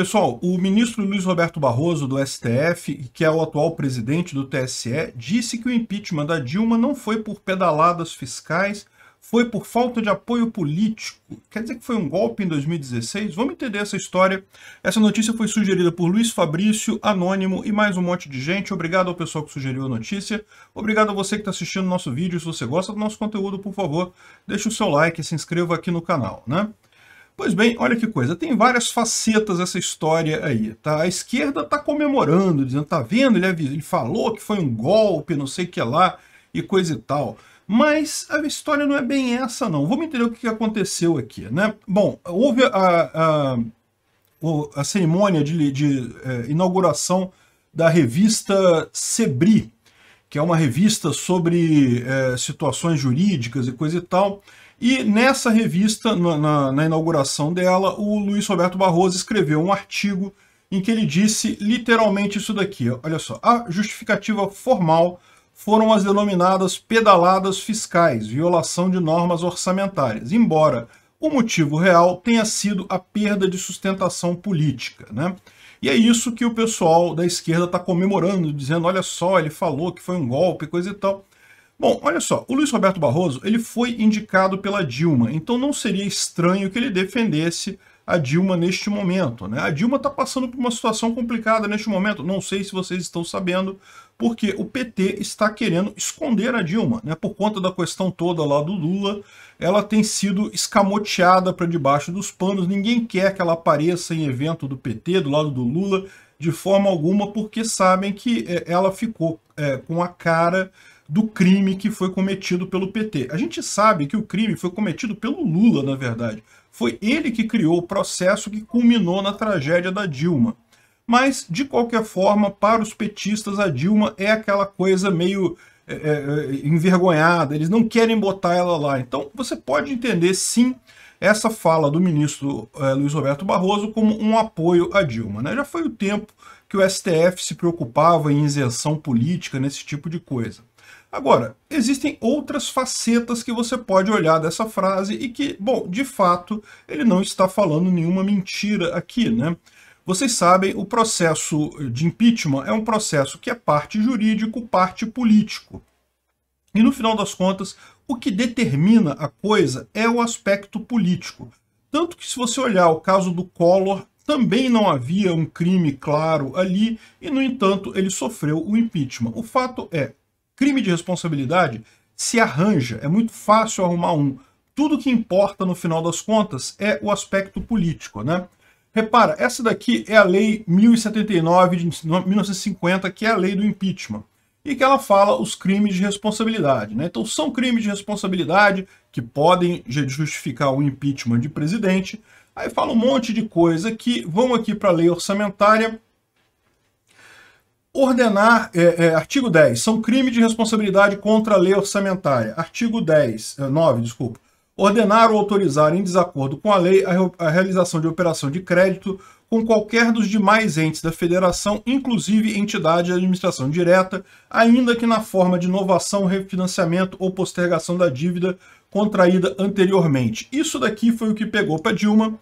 Pessoal, o ministro Luiz Roberto Barroso, do STF, que é o atual presidente do TSE, disse que o impeachment da Dilma não foi por pedaladas fiscais, foi por falta de apoio político. Quer dizer que foi um golpe em 2016? Vamos entender essa história. Essa notícia foi sugerida por Luiz Fabrício, Anônimo e mais um monte de gente. Obrigado ao pessoal que sugeriu a notícia. Obrigado a você que está assistindo o nosso vídeo. Se você gosta do nosso conteúdo, por favor, deixe o seu like e se inscreva aqui no canal, né? Pois bem, olha que coisa, tem várias facetas essa história aí, tá? A esquerda tá comemorando, dizendo, tá vendo, ele, ele falou que foi um golpe, não sei o que lá, e coisa e tal. Mas a história não é bem essa, não. Vamos entender o que aconteceu aqui, né? Bom, houve a, a, a cerimônia de, de é, inauguração da revista Sebri, que é uma revista sobre é, situações jurídicas e coisa e tal, e nessa revista, na, na, na inauguração dela, o Luiz Roberto Barroso escreveu um artigo em que ele disse literalmente isso daqui. Olha só, a justificativa formal foram as denominadas pedaladas fiscais, violação de normas orçamentárias, embora o motivo real tenha sido a perda de sustentação política. Né? E é isso que o pessoal da esquerda está comemorando, dizendo, olha só, ele falou que foi um golpe, coisa e tal. Bom, olha só, o Luiz Roberto Barroso ele foi indicado pela Dilma, então não seria estranho que ele defendesse a Dilma neste momento. Né? A Dilma está passando por uma situação complicada neste momento, não sei se vocês estão sabendo, porque o PT está querendo esconder a Dilma, né? por conta da questão toda lá do Lula, ela tem sido escamoteada para debaixo dos panos, ninguém quer que ela apareça em evento do PT, do lado do Lula, de forma alguma, porque sabem que eh, ela ficou é, com a cara do crime que foi cometido pelo PT. A gente sabe que o crime foi cometido pelo Lula, na verdade. Foi ele que criou o processo que culminou na tragédia da Dilma. Mas, de qualquer forma, para os petistas, a Dilma é aquela coisa meio é, é, é envergonhada, eles não querem botar ela lá. Então, você pode entender, sim, essa fala do ministro é, Luiz Roberto Barroso como um apoio à Dilma. Né? Já foi o tempo que o STF se preocupava em isenção política, nesse tipo de coisa. Agora, existem outras facetas que você pode olhar dessa frase e que, bom, de fato, ele não está falando nenhuma mentira aqui, né? Vocês sabem, o processo de impeachment é um processo que é parte jurídico, parte político. E no final das contas, o que determina a coisa é o aspecto político. Tanto que se você olhar o caso do Collor, também não havia um crime claro ali, e no entanto ele sofreu o impeachment. O fato é, crime de responsabilidade se arranja, é muito fácil arrumar um. Tudo que importa no final das contas é o aspecto político, né? Repara, essa daqui é a lei 1079 de 1950, que é a lei do impeachment, e que ela fala os crimes de responsabilidade, né? Então são crimes de responsabilidade que podem justificar o impeachment de presidente. Aí fala um monte de coisa que vão aqui para a lei orçamentária Ordenar, é, é, artigo 10, são crime de responsabilidade contra a lei orçamentária. Artigo 10, 9, é, desculpa. Ordenar ou autorizar, em desacordo com a lei, a, a realização de operação de crédito com qualquer dos demais entes da federação, inclusive entidade de administração direta, ainda que na forma de inovação, refinanciamento ou postergação da dívida contraída anteriormente. Isso daqui foi o que pegou para Dilma,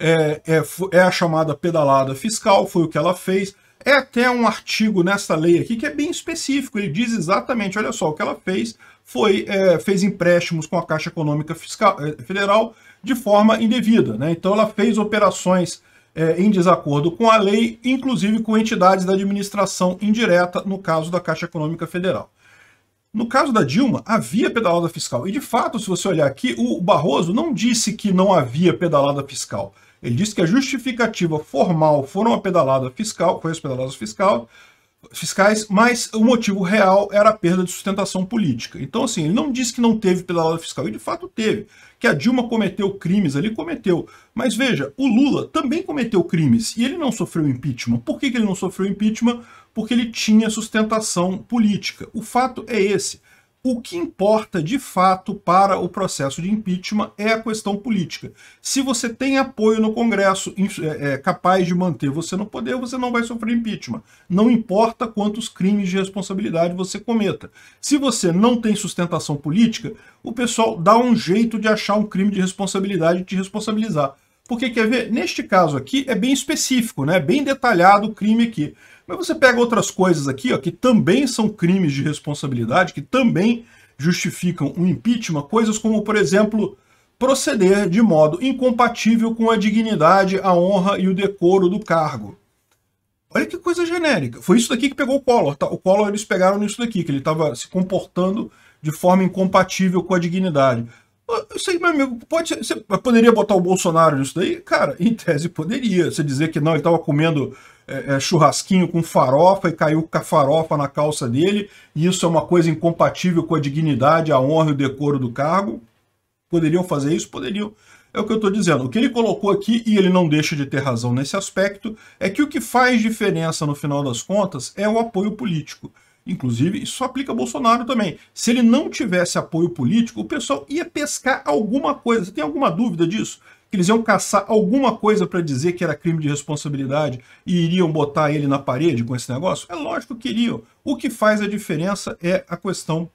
é, é, é a chamada pedalada fiscal, foi o que ela fez. É até um artigo nessa lei aqui que é bem específico, ele diz exatamente, olha só, o que ela fez foi é, fez empréstimos com a Caixa Econômica Fiscal, é, Federal de forma indevida. Né? Então ela fez operações é, em desacordo com a lei, inclusive com entidades da administração indireta, no caso da Caixa Econômica Federal. No caso da Dilma, havia pedalada fiscal. E, de fato, se você olhar aqui, o Barroso não disse que não havia pedalada fiscal. Ele disse que a justificativa formal foram a pedalada fiscal, foi as pedaladas fiscal, fiscais, mas o motivo real era a perda de sustentação política. Então, assim, ele não disse que não teve pedalada fiscal, e de fato teve. Que a Dilma cometeu crimes ali, cometeu. Mas veja, o Lula também cometeu crimes e ele não sofreu impeachment. Por que, que ele não sofreu impeachment? Porque ele tinha sustentação política. O fato é esse. O que importa de fato para o processo de impeachment é a questão política. Se você tem apoio no Congresso é, é, capaz de manter você no poder, você não vai sofrer impeachment. Não importa quantos crimes de responsabilidade você cometa. Se você não tem sustentação política, o pessoal dá um jeito de achar um crime de responsabilidade e te responsabilizar. Porque, quer ver, neste caso aqui é bem específico, né? bem detalhado o crime aqui. Mas você pega outras coisas aqui, ó, que também são crimes de responsabilidade, que também justificam o um impeachment, coisas como, por exemplo, proceder de modo incompatível com a dignidade, a honra e o decoro do cargo. Olha que coisa genérica. Foi isso daqui que pegou o Collor. Tá? O Collor eles pegaram nisso daqui, que ele estava se comportando de forma incompatível com a dignidade. Ah, eu sei, meu amigo, pode, você poderia botar o Bolsonaro nisso daí? Cara, em tese poderia. Você dizer que não, ele estava comendo é, é, churrasquinho com farofa e caiu com a farofa na calça dele, e isso é uma coisa incompatível com a dignidade, a honra e o decoro do cargo. Poderiam fazer isso? Poderiam. É o que eu estou dizendo. O que ele colocou aqui, e ele não deixa de ter razão nesse aspecto, é que o que faz diferença no final das contas é o apoio político. Inclusive, isso aplica a Bolsonaro também. Se ele não tivesse apoio político, o pessoal ia pescar alguma coisa. Você tem alguma dúvida disso? Que eles iam caçar alguma coisa para dizer que era crime de responsabilidade e iriam botar ele na parede com esse negócio? É lógico que iriam. O que faz a diferença é a questão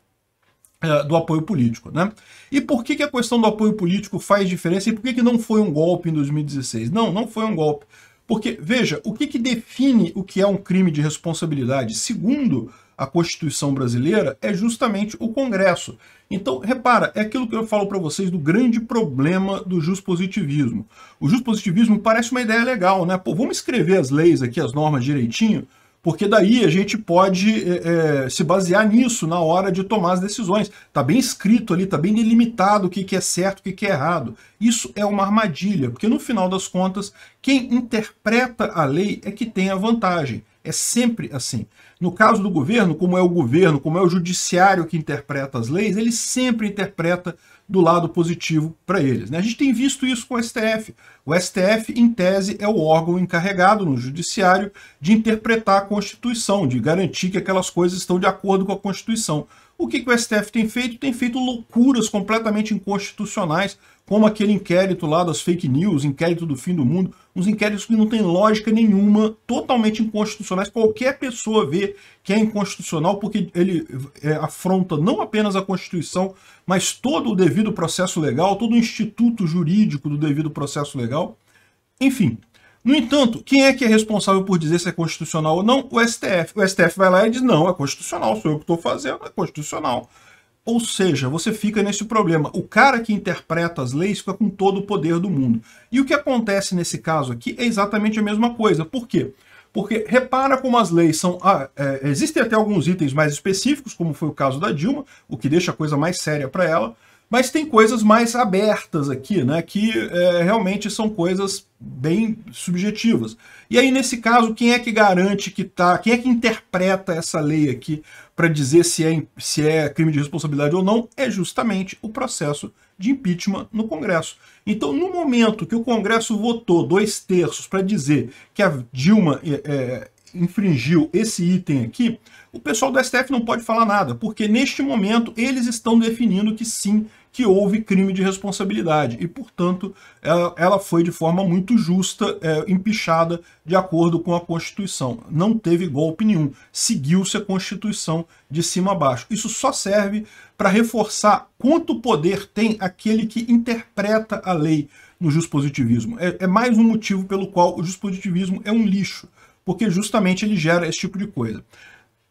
é, do apoio político, né? E por que, que a questão do apoio político faz diferença e por que, que não foi um golpe em 2016? Não, não foi um golpe. Porque, veja, o que, que define o que é um crime de responsabilidade? Segundo a Constituição brasileira é justamente o Congresso. Então, repara, é aquilo que eu falo para vocês do grande problema do positivismo. O positivismo parece uma ideia legal, né? Pô, vamos escrever as leis aqui, as normas direitinho, porque daí a gente pode é, é se basear nisso na hora de tomar as decisões. Está bem escrito ali, está bem delimitado o que, que é certo o que, que é errado. Isso é uma armadilha, porque no final das contas, quem interpreta a lei é que tem a vantagem. É sempre assim. No caso do governo, como é o governo, como é o judiciário que interpreta as leis, ele sempre interpreta do lado positivo para eles. Né? A gente tem visto isso com o STF. O STF, em tese, é o órgão encarregado no judiciário de interpretar a Constituição, de garantir que aquelas coisas estão de acordo com a Constituição. O que, que o STF tem feito? Tem feito loucuras completamente inconstitucionais, como aquele inquérito lá das fake news, inquérito do fim do mundo, uns inquéritos que não tem lógica nenhuma, totalmente inconstitucionais. Qualquer pessoa vê que é inconstitucional porque ele é, afronta não apenas a Constituição, mas todo o devido processo legal, todo o instituto jurídico do devido processo legal. Enfim, no entanto, quem é que é responsável por dizer se é constitucional ou não? O STF. O STF vai lá e diz: não, é constitucional, sou eu que estou fazendo, é constitucional. Ou seja, você fica nesse problema. O cara que interpreta as leis fica com todo o poder do mundo. E o que acontece nesse caso aqui é exatamente a mesma coisa. Por quê? Porque repara como as leis são. Ah, é, existem até alguns itens mais específicos, como foi o caso da Dilma, o que deixa a coisa mais séria para ela mas tem coisas mais abertas aqui, né? Que é, realmente são coisas bem subjetivas. E aí, nesse caso, quem é que garante que tá. Quem é que interpreta essa lei aqui para dizer se é, se é crime de responsabilidade ou não? É justamente o processo de impeachment no Congresso. Então, no momento que o Congresso votou dois terços para dizer que a Dilma é, é infringiu esse item aqui, o pessoal do STF não pode falar nada, porque neste momento eles estão definindo que sim, que houve crime de responsabilidade e, portanto, ela, ela foi de forma muito justa é, empichada de acordo com a Constituição. Não teve golpe nenhum, seguiu-se a Constituição de cima a baixo. Isso só serve para reforçar quanto poder tem aquele que interpreta a lei no juspositivismo. É, é mais um motivo pelo qual o juspositivismo é um lixo, porque justamente ele gera esse tipo de coisa.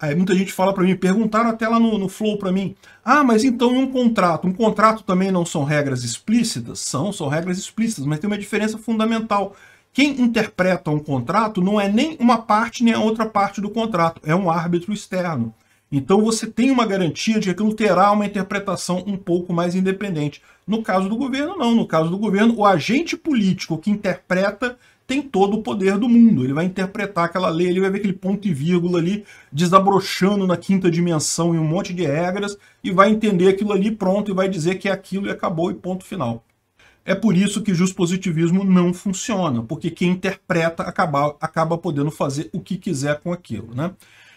Aí muita gente fala para mim, perguntaram até lá no, no Flow para mim, ah, mas então um contrato? Um contrato também não são regras explícitas? São, são regras explícitas, mas tem uma diferença fundamental. Quem interpreta um contrato não é nem uma parte nem a outra parte do contrato, é um árbitro externo. Então você tem uma garantia de que aquilo terá uma interpretação um pouco mais independente. No caso do governo, não. No caso do governo, o agente político que interpreta tem todo o poder do mundo. Ele vai interpretar aquela lei, ele vai ver aquele ponto e vírgula ali desabrochando na quinta dimensão em um monte de regras e vai entender aquilo ali, pronto, e vai dizer que é aquilo e acabou e ponto final. É por isso que o positivismo não funciona, porque quem interpreta acaba, acaba podendo fazer o que quiser com aquilo, né?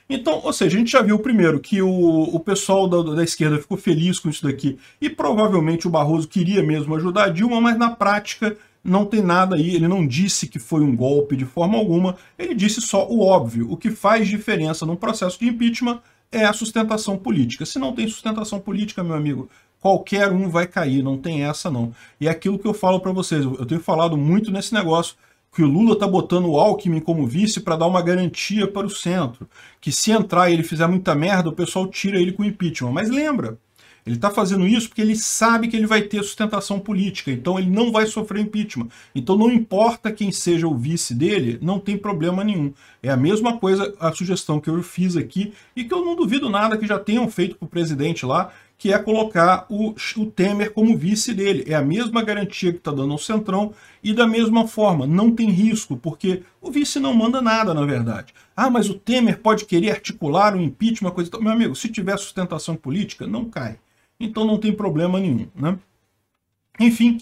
Então, ou seja, a gente já viu primeiro que o, o pessoal da, da, esquerda ficou feliz com isso daqui e provavelmente o Barroso queria mesmo ajudar a Dilma, mas na prática não tem nada aí, ele não disse que foi um golpe de forma alguma, ele disse só o óbvio. O que faz diferença num processo de impeachment é a sustentação política. Se não tem sustentação política, meu amigo, qualquer um vai cair, não tem essa não. E é aquilo que eu falo para vocês, eu tenho falado muito nesse negócio, que o Lula tá botando o Alckmin como vice para dar uma garantia para o centro, que se entrar e ele fizer muita merda, o pessoal tira ele com impeachment. Mas lembra, ele está fazendo isso porque ele sabe que ele vai ter sustentação política, então ele não vai sofrer impeachment. Então não importa quem seja o vice dele, não tem problema nenhum. É a mesma coisa a sugestão que eu fiz aqui e que eu não duvido nada que já tenham feito para o presidente lá, que é colocar o, o, Temer como vice dele. É a mesma garantia que está dando ao Centrão e da mesma forma, não tem risco, porque o vice não manda nada, na verdade. Ah, mas o Temer pode querer articular um impeachment, coisa e tal. Meu amigo, se tiver sustentação política, não cai. Então não tem problema nenhum, né? Enfim,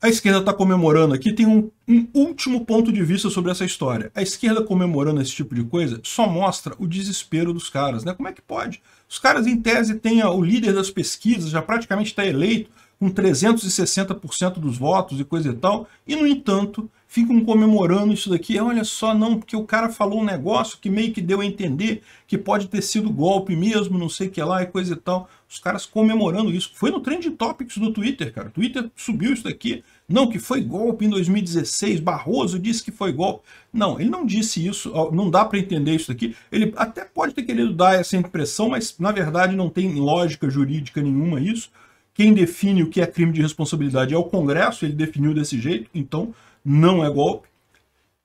a esquerda está comemorando aqui, tem um, um, último ponto de vista sobre essa história. A esquerda comemorando esse tipo de coisa só mostra o desespero dos caras, né? Como é que pode? Os caras, em tese, têm o líder das pesquisas, já praticamente está eleito, com 360% dos votos e coisa e tal, e no entanto ficam comemorando isso daqui. É, olha só, não, porque o cara falou um negócio que meio que deu a entender que pode ter sido golpe mesmo, não sei o que lá e coisa e tal. Os caras comemorando isso. Foi no Trend Topics do Twitter, cara. O Twitter subiu isso daqui. Não, que foi golpe em 2016. Barroso disse que foi golpe. Não, ele não disse isso. Não dá para entender isso daqui. Ele até pode ter querido dar essa impressão, mas na verdade não tem lógica jurídica nenhuma isso. Quem define o que é crime de responsabilidade é o Congresso, ele definiu desse jeito, então não é golpe.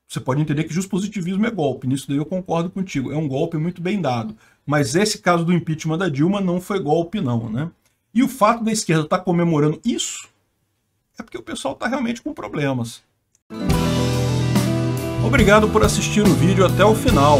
Você pode entender que positivismo é golpe, nisso daí eu concordo contigo, é um golpe muito bem dado. Mas esse caso do impeachment da Dilma não foi golpe não, né? E o fato da esquerda estar tá comemorando isso é porque o pessoal está realmente com problemas. Obrigado por assistir o vídeo até o final.